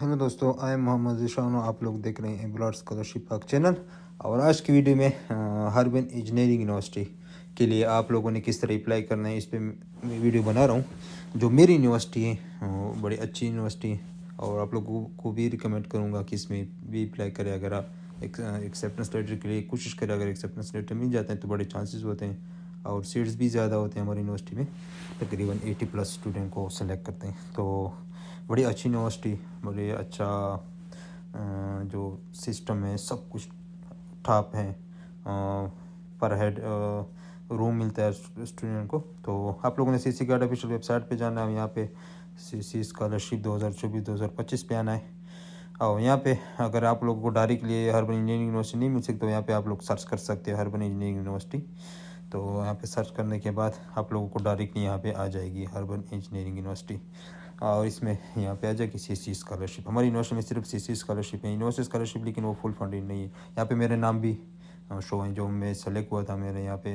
Hello दोस्तों I am Mohammad Rishan आप लोग देख रहे हैं ब्लॉड स्कॉलरशिप हक चैनल और आज की वीडियो में हरबन इंजीनियरिंग यूनिवर्सिटी के लिए आप लोगों ने किस तरह अप्लाई करना है इस पर मैं वीडियो बना रहा हूँ जो मेरी यूनिवर्सिटी है बड़ी अच्छी यूनिवर्सिटी है और आप लोगों को भी रिकमेंड करूँगा कि इसमें भी अप्लाई करें अगर आप एक्सेप्टेंस लेटर के लिए कोशिश करें अगर एक्सेप्टेंस लेटर मिल जाते हैं तो बड़े चांसेस होते हैं और सीट्स भी ज़्यादा होते हैं हमारी यूनिवर्सिटी में तकरीबन एटी प्लस स्टूडेंट को सेलेक्ट करते हैं तो बड़ी अच्छी यूनिवर्सिटी बड़े अच्छा जो सिस्टम है सब कुछ ठाप है पर हेड रूम मिलता है स्टूडेंट को तो आप लोगों ने C C guard official website पे जाना है यहाँ पे सी सी स्कॉलरशिप 2024-2025 पे आना है और यहाँ पे अगर आप लोगों को डायरेक्टली हर्बन इंजीनियरिंग यूनिवर्सिटी नहीं मिल सकती तो यहाँ पे आप लोग सर्च कर सकते हैं हर्बन इंजीनियरिंग यूनिवर्सिटी तो यहाँ पे सर्च करने के बाद आप लोगों को डायरेक्टली यहाँ पे आ जाएगी हर्बन इंजीनियरिंग यूनिवर्सिटी और इसमें यहाँ पे आ जाएगी सी सी स्कॉलरशिप हमारी यूनिवर्सिटी में सिर्फ सी सी स्कॉलरशिप है यूनिवर्सिटी स्कॉलरशिप लेकिन वो फुल फंडिंग नहीं है यहाँ पे मेरे नाम भी शो हैं जो मैं सेलेक्ट हुआ था मेरे यहाँ पे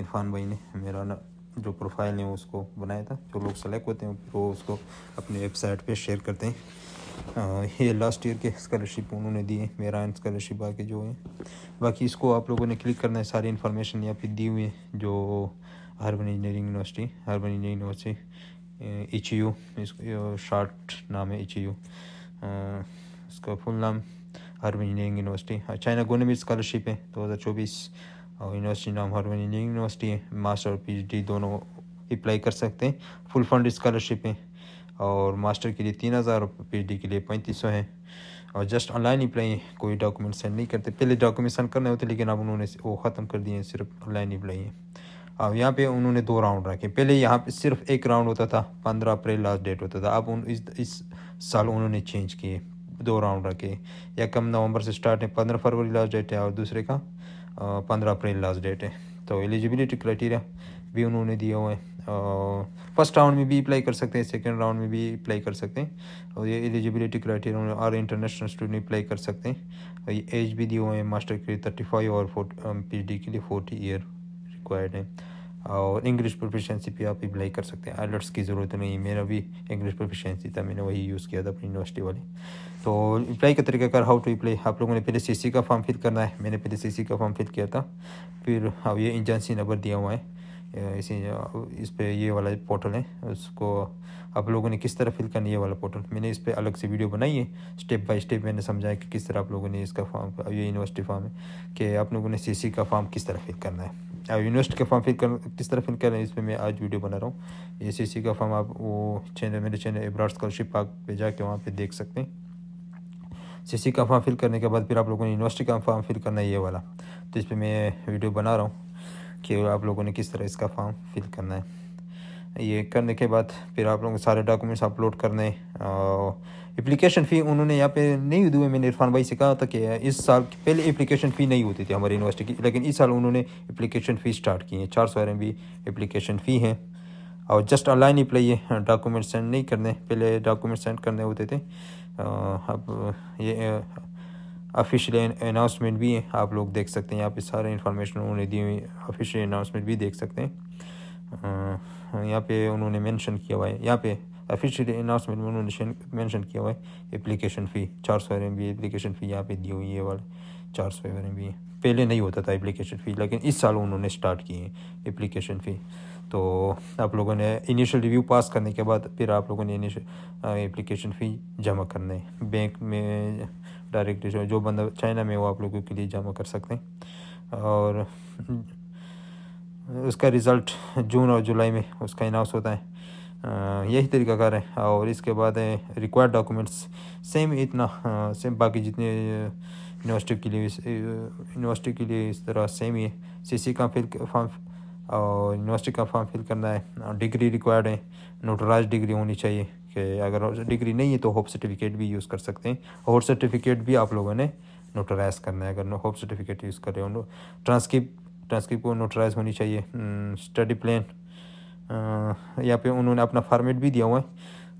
इरफान भाई ने मेरा ना जो प्रोफाइल है उसको बनाया था जो लोग सेलेक्ट होते हैं फिर वो उसको अपनी वेबसाइट पर शेयर करते हैं आ, ये लास्ट ईयर के स्कॉलरशिप उन्होंने दिए मेरा स्कॉलरशिप आके जो है बाकी इसको आप लोगों ने क्लिक करना है सारी इन्फॉर्मेशन यहाँ पे दी हुई है जो urban engineering university urban engineering university H U short नाम है एच यू इसका फुल नाम हार्वन इंजीनियरिंग यूनिवर्सिटी चाइना भी स्कॉलरशिप है दो हज़ार चौबीस और यूनिवर्सिटी नाम हार्वन इंजीनियरिंग यूनिवर्सिटी है मास्टर और डी दोनों अप्लाई कर सकते हैं फुल फंड स्कॉलरशिप है और मास्टर के लिए तीन हज़ार और पी के लिए पैंतीस सौ है और जस्ट ऑनलाइन अप्लाई कोई डॉक्यूमेंट सेंड नहीं करते पहले डॉक्यूमेंट सेंड करने होते लेकिन अब उन्होंने वो ख़त्म कर दिए हैं सिर्फ ऑनलाइन अप्लाई है अब यहाँ पे उन्होंने दो राउंड रखे पहले यहाँ पे सिर्फ एक राउंड होता था पंद्रह अप्रैल लास्ट डेट होता था अब उन इस इस साल उन्होंने चेंज किए दो राउंड रखे या कम नवंबर से स्टार्ट है पंद्रह फरवरी लास्ट डेट है और दूसरे का पंद्रह अप्रैल लास्ट डेट है तो एलिजिबिलिटी क्राइटेरिया भी उन्होंने दिए हुए हैं फर्स्ट राउंड में भी अप्लाई कर सकते हैं सेकेंड राउंड में भी अप्लाई कर सकते हैं और ये एलिजिबिलिटी क्राइटेरिया उन्होंने और इंटरनेशनल स्टूडेंट अप्लाई कर सकते हैं और ये एज भी दिए हुए हैं मास्टर के लिए थर्टी फाइव और फोर्ट पी के लिए फोर्टी ईयर रिक्वायर्ड है और इंग्लिश प्रोफिशेंसी पे आप अप्लाई कर सकते हैं आइलट्स की ज़रूरत नहीं मेरा भी इंग्लिश प्रोफिशेंसी था मैंने वही यूज़ किया था अपनी यूनिवर्सिटी वाले तो अप्लाई का कर हाउ टू अप्लाई आप लोगों ने पहले सी का फॉर्म फिल करना है मैंने पहले सी का फॉर्म फिल किया था फिर अब हाँ, ये एजेंसी नंबर दिया हुआ है इसी इस पर ये वाला पोर्टल है उसको आप लोगों ने किस तरह फिल करनी है वाला पोर्टल मैंने इस पर अलग से वीडियो बनाई है स्टेप बाय स्टेप मैंने समझाया कि किस तरह आप लोगों ने इसका फॉर्म ये यूनिवर्सिटी फॉर्म है कि आप लोगों ने सी का फॉर्म किस तरह फिल करना है यूनिवर्सिटी का फॉर्म फिल कर किस तरह फिल कर रहे हैं इस पर मैं आज वीडियो बना रहा हूँ ए सी का फॉर्म आप वो चैनल मेरे चैनल एब्रॉड स्कॉलरशिप पार्क पर जाके वहाँ पर देख सकते हैं सी का फॉर्म फिल करने के बाद फिर आप लोगों ने यूनिवर्सिटी का फॉर्म फिल करना है ये वाला तो इस पर मैं वीडियो बना रहा हूँ कि आप लोगों ने किस तरह इसका फॉर्म फिल करना है ये करने के बाद फिर आप लोगों के सारे डॉक्यूमेंट्स अपलोड करने एप्लीकेशन फ़ी उन्होंने यहाँ पे नहीं हुई हुई मैंने इरफान भाई से कहा था कि इस साल पहले एप्लीकेशन फ़ी नहीं होती थी हमारी यूनिवर्सिटी की लेकिन इस साल उन्होंने एप्लीकेशन फ़ी स्टार्ट की है चार सौ आर एप्लीकेशन फ़ी है और जस्ट ऑनलाइन ही प्लाइए डॉक्यूमेंट सेंड नहीं करने पहले डॉक्यूमेंट सेंड करने होते थे अब ये ऑफिशियल अनाउंसमेंट भी है आप लोग देख सकते हैं यहाँ पे सारे इन्फॉर्मेशन उन्होंने दी हुई ऑफिशियल अनाउंसमेंट भी देख सकते हैं यहाँ पे उन्होंने मेंशन किया हुआ है यहाँ पे ऑफिशियल अनाउंसमेंट में उन्होंने मेंशन किया हुआ है एप्लीकेशन फ़ी चार सौ एम बी एप्लीकेशन फ़ी यहाँ पे दी हुई है वाले चार सौ एम बी पहले नहीं होता था एप्लीकेशन फ़ी लेकिन इस साल उन्होंने स्टार्ट किए हैं एप्लीकेशन फ़ी तो आप लोगों ने इनिशियल रिव्यू पास करने के बाद फिर आप लोगों ने इनिशियल एप्लीकेशन फ़ी जमा करने बैंक में डायरेक्ट जो बंदा चाइना में वो आप लोगों के लिए जमा कर सकते हैं और उसका रिज़ल्ट जून और जुलाई में उसका अनाउंस होता है यही तरीका रहे है और इसके बाद है रिक्वायर्ड डॉक्यूमेंट्स सेम इतना सेम बाकी जितने यूनिवर्सिटी के लिए यूनिवर्सिटी के लिए इस तरह सेम ही है सी का फिल फॉर्म और यूनिवर्सिटी का फॉर्म फिल करना है डिग्री रिक्वायर्ड है नोटराइज डिग्री होनी चाहिए कि अगर डिग्री नहीं है तो होप सर्टिफिकेट भी यूज़ कर सकते हैं और सर्टिफिकेट भी आप लोगों ने नोटराइज करना है अगर होप सर्टिफिकेट यूज़ कर रहे हो ट्रांसक्रिप्ट ट्रांसक्रिप्ट को नोटराइज होनी चाहिए स्टडी प्लान यहाँ पे उन्होंने अपना फॉर्मेट भी दिया हुआ है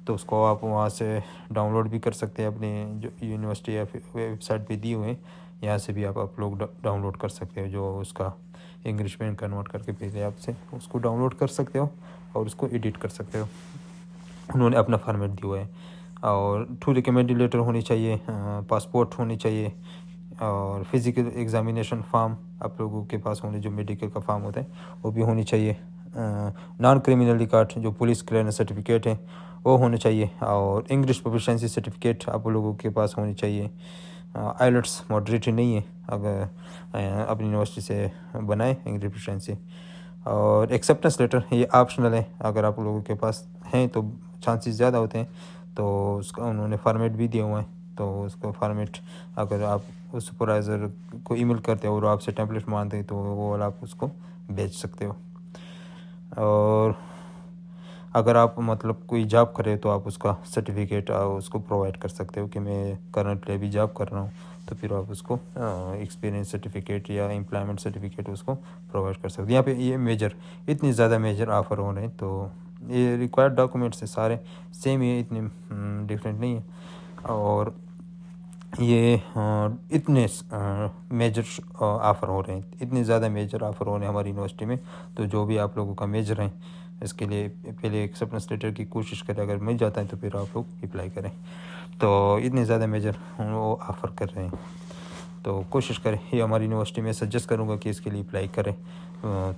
तो उसको आप वहाँ से डाउनलोड भी कर सकते हैं अपने जो यूनिवर्सिटी या वेबसाइट पे दिए हुए हैं यहाँ से भी आप आप लोग डाउनलोड कर सकते हो जो उसका इंग्लिश में कन्वर्ट करके भेजे आपसे उसको डाउनलोड कर सकते हो और उसको एडिट कर सकते हो उन्होंने अपना फॉर्मेट दिया हुआ है और टू रिकमेंड लेटर होनी चाहिए पासपोर्ट होनी चाहिए और फिज़िकल एग्ज़ामिनेशन फार्म आप लोगों के पास होने जो मेडिकल का फार्म होता है वो भी होनी चाहिए नॉन क्रिमिनल रिकॉर्ड जो पुलिस क्लियरेंस सर्टिफिकेट है वो होने चाहिए और इंग्लिश प्रोफिशेंसी सर्टिफिकेट आप लोगों के पास होनी चाहिए आइलट्स मॉडरेटरी नहीं है अगर अपनी यूनिवर्सिटी से बनाए इंग्लिश प्रोफिशेंसी और एक्सेप्टेंस लेटर ये ऑप्शनल है अगर आप लोगों के पास हैं तो चांसेस ज़्यादा होते हैं तो उसका उन्होंने फॉर्मेट भी दिया हुआ है तो उसका फॉर्मेट अगर आप उस सुपरवाइज़र को ईमेल करते हो और आपसे टेम्पलेट मांगते हैं तो वो वाला आप उसको भेज सकते हो और अगर आप मतलब कोई जॉब करें तो आप उसका सर्टिफिकेट उसको प्रोवाइड कर सकते हो कि मैं करंटली अभी जॉब कर रहा हूँ तो फिर आप उसको एक्सपीरियंस सर्टिफिकेट या एम्प्लॉयमेंट सर्टिफिकेट उसको प्रोवाइड कर सकते हो यहाँ पे ये मेजर इतनी ज़्यादा मेजर ऑफ़र हो रहे हैं तो ये रिक्वायर्ड डॉक्यूमेंट्स हैं सारे सेम ही है इतने डिफरेंट हम्म, नहीं है और ये इतने मेजर ऑफ़र हो रहे हैं इतने ज़्यादा मेजर ऑफ़र हो रहे हैं हमारी यूनिवर्सिटी में तो जो भी आप लोगों का मेजर हैं इसके लिए पहले एक्सेप्टेंस लेटर की कोशिश करें अगर मिल जाता है तो फिर आप लोग अप्लाई करें तो इतने ज़्यादा मेजर वो ऑफ़र कर रहे हैं तो कोशिश करें ये हमारी यूनिवर्सिटी में सजेस्ट करूँगा कि इसके लिए अप्लाई करें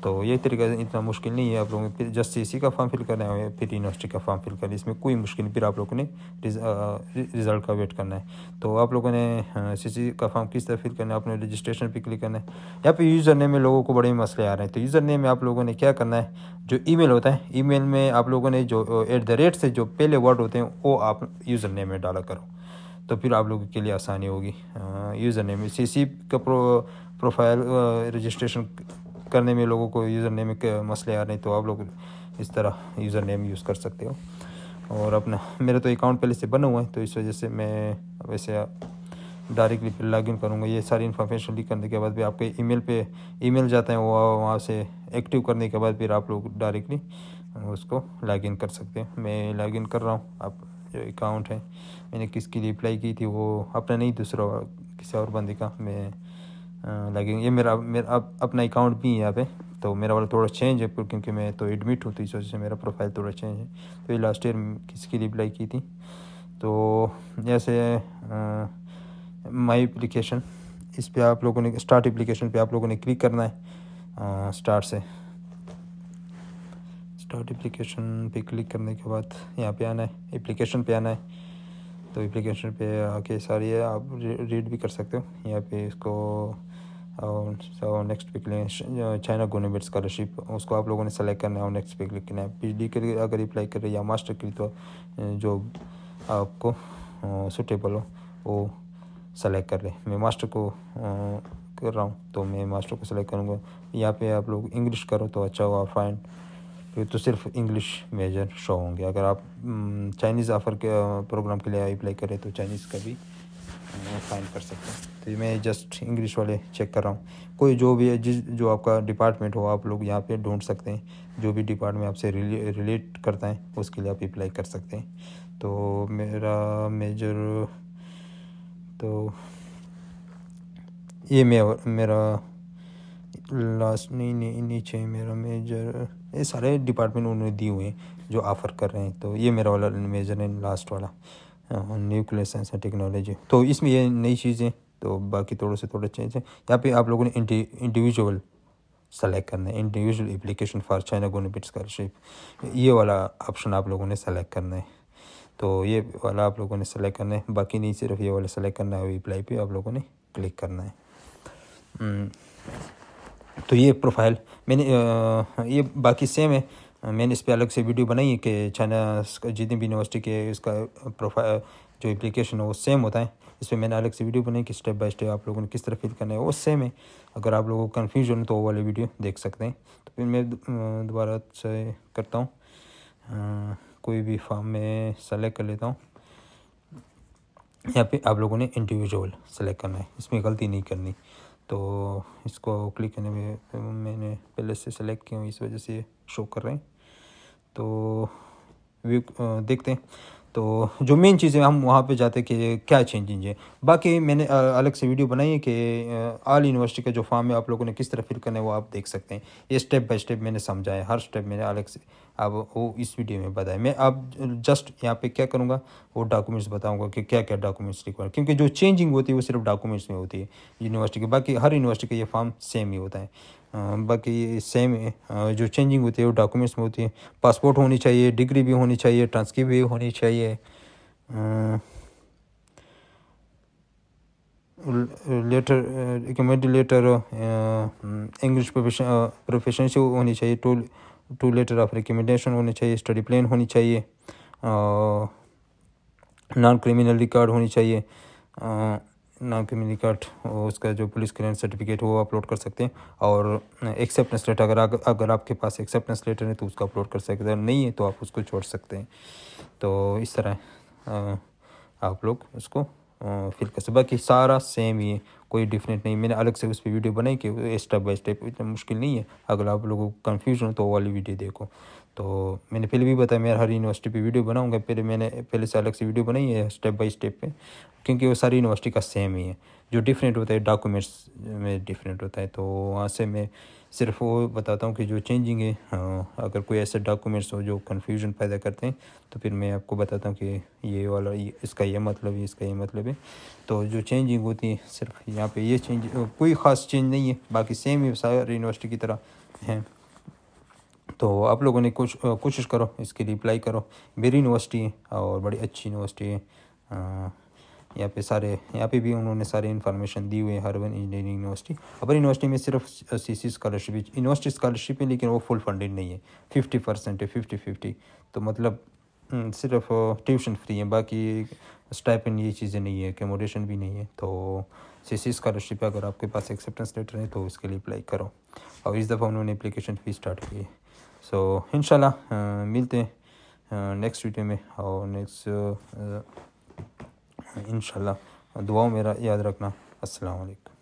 तो ये तरीका इतना मुश्किल नहीं है आप लोगों ने जस्ट सी का फॉर्म फिल करना है फिर यूनिवर्सिटी का फॉर्म फिल करना है इसमें कोई मुश्किल नहीं फिर आप लोगों ने रिज़ल्ट का वेट करना है तो आप लोगों ने सी का फॉर्म किस तरह फिल करना है आपने रजिस्ट्रेशन पर क्लिक करना है या फिर यूज़र नेम में लोगों को बड़े मसले आ रहे हैं तो यूज़र नेम में आप लोगों ने क्या करना है जो ई होता है ई में आप लोगों ने जो एट द रेट से जो पहले वर्ड होते हैं वो आप यूज़र नेम में डाला करो तो फिर आप लोगों के लिए आसानी होगी यूज़र नेम सी सी का प्रो प्रोफाइल रजिस्ट्रेशन करने में लोगों को यूज़र नेम के मसले आ रहे हैं तो आप लोग इस तरह यूज़र नेम यूज़ कर सकते हो और अपना मेरा तो अकाउंट पहले से बना हुआ है तो इस वजह से मैं वैसे डायरेक्टली फिर लॉगिन करूँगा ये सारी इन्फॉर्मेशन लिख करने के बाद भी आपके ईमेल पे ईमेल जाते हैं वो वहाँ से एक्टिव करने के बाद फिर आप लोग डायरेक्टली उसको लॉगिन कर सकते हैं मैं लॉगिन कर रहा हूँ आप जो अकाउंट है मैंने किसके लिए अप्लाई की थी वो अपना नहीं दूसरा किसी और बंदे का मैं लगे ये मेरा मेरा अप, अपना अकाउंट भी है यहाँ पे तो मेरा वाला थोड़ा चेंज है क्योंकि मैं तो एडमिट हूँ तो इस वजह से मेरा प्रोफाइल थोड़ा चेंज है तो ये लास्ट ईयर किसके लिए अप्लाई की थी तो जैसे माई अप्लीकेशन इस पर आप लोगों ने स्टार्ट अप्लीकेशन पर आप लोगों ने क्लिक करना है स्टार्ट से स्टार्ट एप्लीकेशन पे क्लिक करने के बाद यहाँ पे आना है एप्लीकेशन पे आना है तो एप्लीकेशन पे आके सारी है आप रीड भी कर सकते हो यहाँ पे इसको और सो नेक्स्ट पे क्लिक चाइना गोनेबेट स्कॉलरशिप उसको आप लोगों ने सेलेक्ट करना है और नेक्स्ट पे क्लिक करना है डी के लिए अगर अप्लाई कर रहे या मास्टर के लिए तो जो आपको सूटेबल हो वो सेलेक्ट कर रहे मैं मास्टर को कर रहा हूँ तो मैं मास्टर को सेलेक्ट करूँगा यहाँ पे आप लोग इंग्लिश करो तो अच्छा होगा फाइन फिर तो सिर्फ इंग्लिश मेजर शो होंगे अगर आप चाइनीज़ हम्म, ऑफर के प्रोग्राम के लिए अप्लाई करें तो चाइनीज़ का भी फाइन कर सकते हैं तो मैं जस्ट इंग्लिश वाले चेक कर रहा हूँ कोई जो भी जिस जो आपका डिपार्टमेंट हो आप लोग यहाँ पे ढूंढ सकते हैं जो भी डिपार्टमेंट आपसे रिले रिलेट करता है उसके लिए आप अप्लाई कर सकते हैं तो मेरा मेजर तो ये मेरा लास्ट नहीं नीचे मेरा मेजर ये सारे डिपार्टमेंट उन्होंने दिए हुए हैं जो ऑफ़र कर रहे हैं तो ये मेरा वाला मेजर है लास्ट वाला न्यूक्लियर साइंस एंड टेक्नोलॉजी तो इसमें ये नई चीज़ें तो बाकी थोड़े से थोड़े चेंज हैं यहाँ पे आप लोगों ने इंडिविजुअल सेलेक्ट करना है individual application for China government scholarship ये वाला ऑप्शन आप लोगों ने सेलेक्ट करना है तो ये वाला आप लोगों ने सेलेक्ट करना है बाकी नहीं सिर्फ ये वाला सेलेक्ट करना है अप्लाई पर आप लोगों ने क्लिक करना है हम्म। तो ये प्रोफाइल मैंने ये बाकी सेम है मैंने इस पर अलग से वीडियो बनाई है कि चाइना जितनी भी यूनिवर्सिटी के इसका प्रोफाइल जो एप्लीकेशन है वो सेम होता है इस पर मैंने अलग से वीडियो बनाई कि स्टेप बाय स्टेप आप लोगों ने किस तरह फिल करना है वो सेम है अगर आप लोगों को कन्फ्यूजन हो तो वो वाली वीडियो देख सकते हैं तो फिर मैं दोबारा से करता हूँ कोई भी फॉर्म में सेलेक्ट कर लेता हूँ या फिर आप लोगों ने इंडिविजुअल सेलेक्ट करना है इसमें गलती नहीं करनी तो इसको क्लिक करने में मैंने पहले से सेलेक्ट किया इस वजह से शो कर रहे हैं तो व्यू देखते हैं तो जो मेन चीज़ें हम वहाँ पे जाते कि क्या चेंजिंग है बाकी मैंने अलग से वीडियो बनाई है कि आल यूनिवर्सिटी का जो फॉर्म है आप लोगों ने किस तरह फिल करना है वो आप देख सकते हैं ये स्टेप बाय स्टेप मैंने समझाया हर स्टेप मैंने अलग से अब वो इस वीडियो में बताया मैं अब जस्ट यहाँ पे क्या करूँगा वो डॉक्यूमेंट्स बताऊँगा कि क्या क्या डॉक्यूमेंट्स रिक्वायर क्योंकि जो चेंजिंग होती है वो सिर्फ डॉक्यूमेंट्स में होती है यूनिवर्सिटी के बाकी हर यूनिवर्सिटी का ये फॉर्म सेम ही होता है बाकी सेम जो चेंजिंग होती है वो डॉक्यूमेंट्स में होती है पासपोर्ट होनी चाहिए डिग्री भी होनी चाहिए ट्रांसक्रिप भी होनी चाहिए letter recommend letter English profession proficiency होनी चाहिए two two letter of recommendation होनी चाहिए स्टडी प्लान होनी चाहिए नॉन क्रिमिनल रिकॉर्ड होनी चाहिए नाम के मिनी कार्ड उसका जो पुलिस क्लियरेंस सर्टिफिकेट वो अपलोड कर सकते हैं और एक्सेप्टेंस लेटर अगर अगर आपके पास एक्सेप्टेंस लेटर है तो उसका अपलोड कर सकते हैं नहीं है तो आप उसको छोड़ सकते हैं तो इस तरह आप लोग उसको फिल कर सकते बाकी सारा सेम ही है कोई डिफरेंट नहीं मैंने अलग से उस पर वीडियो बनाई कि स्टेप बाई स्टेप इतना मुश्किल नहीं है अगर आप लोगों को कन्फ्यूजन हो तो वो वाली वीडियो देखो तो मैंने पहले भी बताया मैं हर यूनिवर्सिटी पे वीडियो बनाऊंगा पहले मैंने पहले से अलग से वीडियो बनाई है स्टेप बाय स्टेप पे क्योंकि वो सारी यूनिवर्सिटी का सेम ही है जो डिफरेंट होता है डॉक्यूमेंट्स में डिफरेंट होता है तो वहाँ से मैं सिर्फ वो बताता हूँ कि जो चेंजिंग है हाँ, अगर कोई ऐसे डॉक्यूमेंट्स हो जो कन्फ्यूजन पैदा करते हैं तो फिर मैं आपको बताता हूँ कि ये वाला ये, इसका ये मतलब है इसका ये मतलब है तो जो चेंजिंग होती है सिर्फ यहाँ पर ये चेंज कोई ख़ास चेंज नहीं है बाकी सेम ही सारी यूनिवर्सिटी की तरह हैं तो आप लोगों ने कुछ कोशिश करो इसके लिए अप्लाई करो मेरी यूनिवर्सिटी है और बड़ी अच्छी यूनिवर्सिटी है यहाँ पे सारे यहाँ पे भी उन्होंने सारे इन्फॉर्मेशन दी हुई है Harbin engineering university upper university में सिर्फ C C scholarship university scholarship है लेकिन वो फुल फंडेड नहीं है फिफ्टी परसेंट है फिफ्टी फिफ्टी तो मतलब सिर्फ ट्यूशन फ्री है बाकी स्टाइपन ये चीज़ें नहीं है एकोमोडेशन भी नहीं है तो सी सी स्कॉलरशिप अगर आपके पास एक्सेप्टेंस लेटर है तो उसके लिए अप्लाई करो और इस दफ़ा उन्होंने अप्लीकेशन फ़ीस स्टार्ट की है सो इनशाला uh, मिलते हैं नेक्स्ट uh, वीडियो में और नेक्स्ट इनशाला uh, दुआओं मेरा याद रखना अस्सलाम वालेकुम